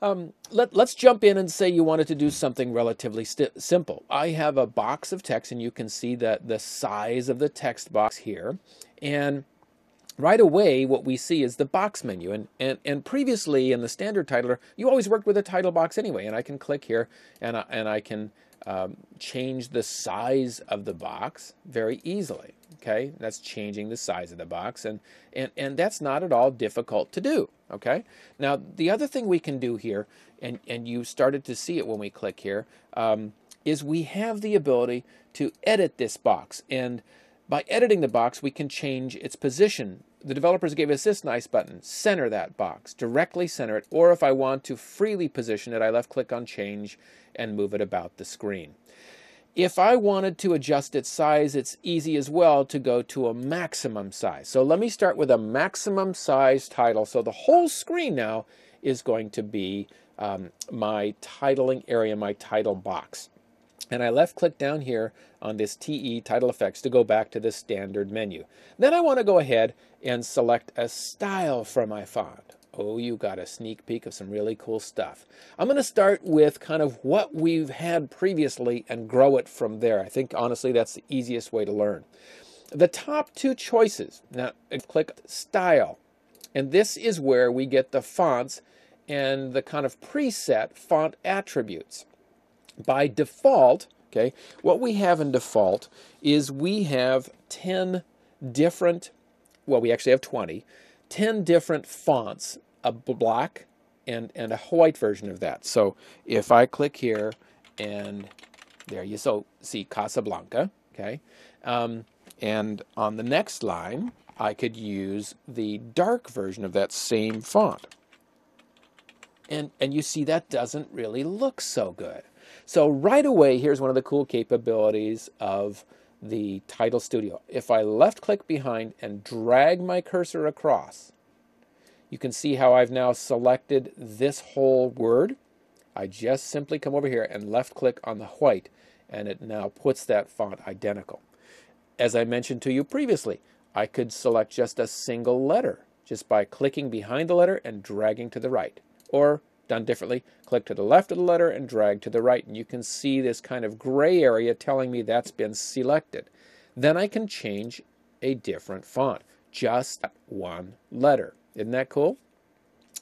Um, let, us jump in and say you wanted to do something relatively st- simple. I have a box of text, and you can see the, the size of the text box here. And right away, what we see is the box menu. And, and, and previously in the standard titler, you always worked with a title box anyway. And I can click here, and I, and I can um, change the size of the box very easily okay? That's changing the size of the box, and, and, and that's not at all difficult to do, okay? Now, the other thing we can do here, and, and you started to see it when we click here, um, is we have the ability to edit this box, and by editing the box, we can change its position. The developers gave us this nice button, center that box, directly center it, or if I want to freely position it, I left click on change and move it about the screen. If I wanted to adjust its size, it's easy as well to go to a maximum size. So let me start with a maximum size title. So the whole screen now is going to be um, my titling area, my title box. And I left click down here on this TE title effects to go back to the standard menu. Then I want to go ahead and select a style for my font oh, you got a sneak peek of some really cool stuff. I'm going to start with kind of what we've had previously and grow it from there. I think, honestly, that's the easiest way to learn. The top two choices. Now, click Style. And this is where we get the fonts and the kind of preset font attributes. By default, okay, what we have in default is we have 10 different, well, we actually have 20, 10 different fonts a black and, and a white version of that. So if I click here and there you so see Casablanca, okay? Um, and on the next line, I could use the dark version of that same font. And, and you see that doesn't really look so good. So right away, here's one of the cool capabilities of the Title Studio. If I left click behind and drag my cursor across, you can see how I've now selected this whole word. I just simply come over here and left click on the white and it now puts that font identical. As I mentioned to you previously, I could select just a single letter just by clicking behind the letter and dragging to the right. Or, done differently, click to the left of the letter and drag to the right. And you can see this kind of gray area telling me that's been selected. Then I can change a different font, just one letter. Isn't that cool?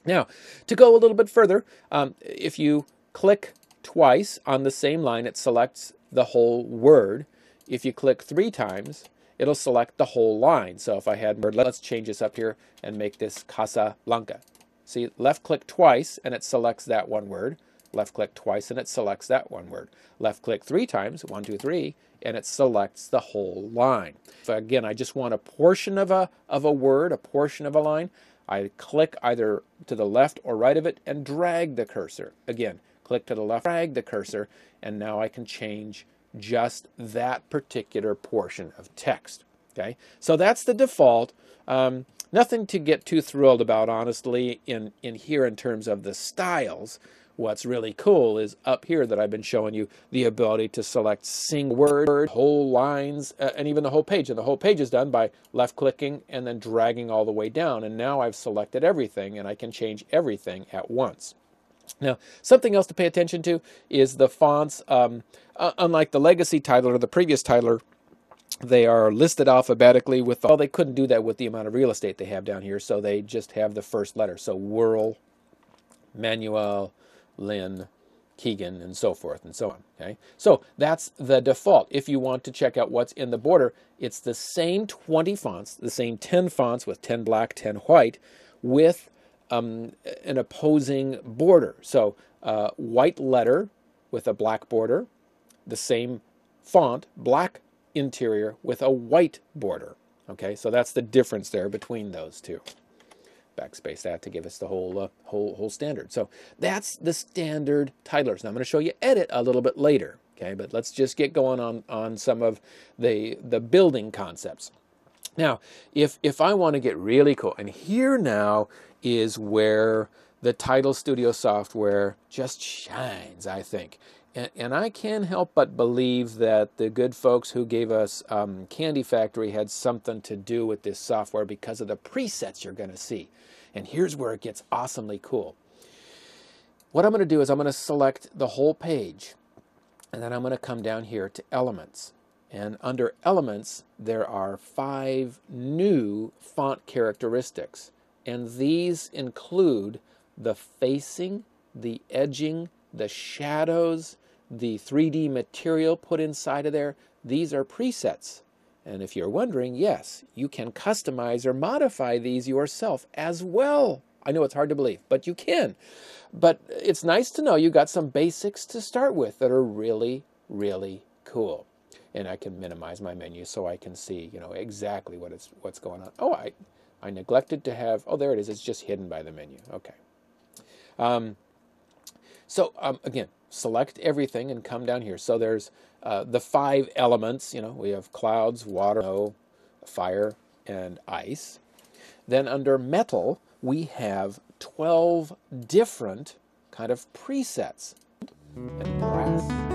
Now, to go a little bit further, um, if you click twice on the same line, it selects the whole word. If you click three times, it'll select the whole line. So if I had let's change this up here and make this Casa Blanca. See, left click twice and it selects that one word. Left click twice and it selects that one word. Left click three times, one, two, three, and it selects the whole line. So again, I just want a portion of a, of a word, a portion of a line. I click either to the left or right of it and drag the cursor. Again, click to the left, drag the cursor, and now I can change just that particular portion of text. Okay, so that's the default. Um, nothing to get too thrilled about, honestly, in, in here in terms of the styles. What's really cool is up here that I've been showing you the ability to select single word, whole lines, uh, and even the whole page. And the whole page is done by left clicking and then dragging all the way down. And now I've selected everything and I can change everything at once. Now, something else to pay attention to is the fonts. Um, uh, unlike the legacy titler or the previous titler, they are listed alphabetically with all well, they couldn't do that with the amount of real estate they have down here so they just have the first letter so whirl Manuel. Lynn, Keegan, and so forth and so on. Okay, so that's the default. If you want to check out what's in the border, it's the same 20 fonts, the same 10 fonts with 10 black, 10 white, with um, an opposing border. So uh, white letter with a black border, the same font, black interior with a white border. Okay, so that's the difference there between those two backspace that to give us the whole, uh, whole, whole standard. So that's the standard titlers. Now I'm going to show you edit a little bit later. Okay, but let's just get going on, on some of the, the building concepts. Now, if, if I want to get really cool, and here now is where the Title Studio software just shines, I think and, and I can't help but believe that the good folks who gave us um, Candy Factory had something to do with this software because of the presets you're going to see. And here's where it gets awesomely cool. What I'm going to do is I'm going to select the whole page and then I'm going to come down here to elements. And under elements, there are five new font characteristics. And these include the facing, the edging, the shadows, the 3D material put inside of there, these are presets. And if you're wondering, yes, you can customize or modify these yourself as well. I know it's hard to believe, but you can. But it's nice to know you got some basics to start with that are really, really cool. And I can minimize my menu so I can see, you know, exactly what it's what's going on. Oh, I, I neglected to have. Oh, there it is. It's just hidden by the menu. Okay. Um, so um, again, select everything and come down here. So there's uh, the five elements, you know, we have clouds, water, snow, fire, and ice. Then under metal, we have 12 different kind of presets and brass.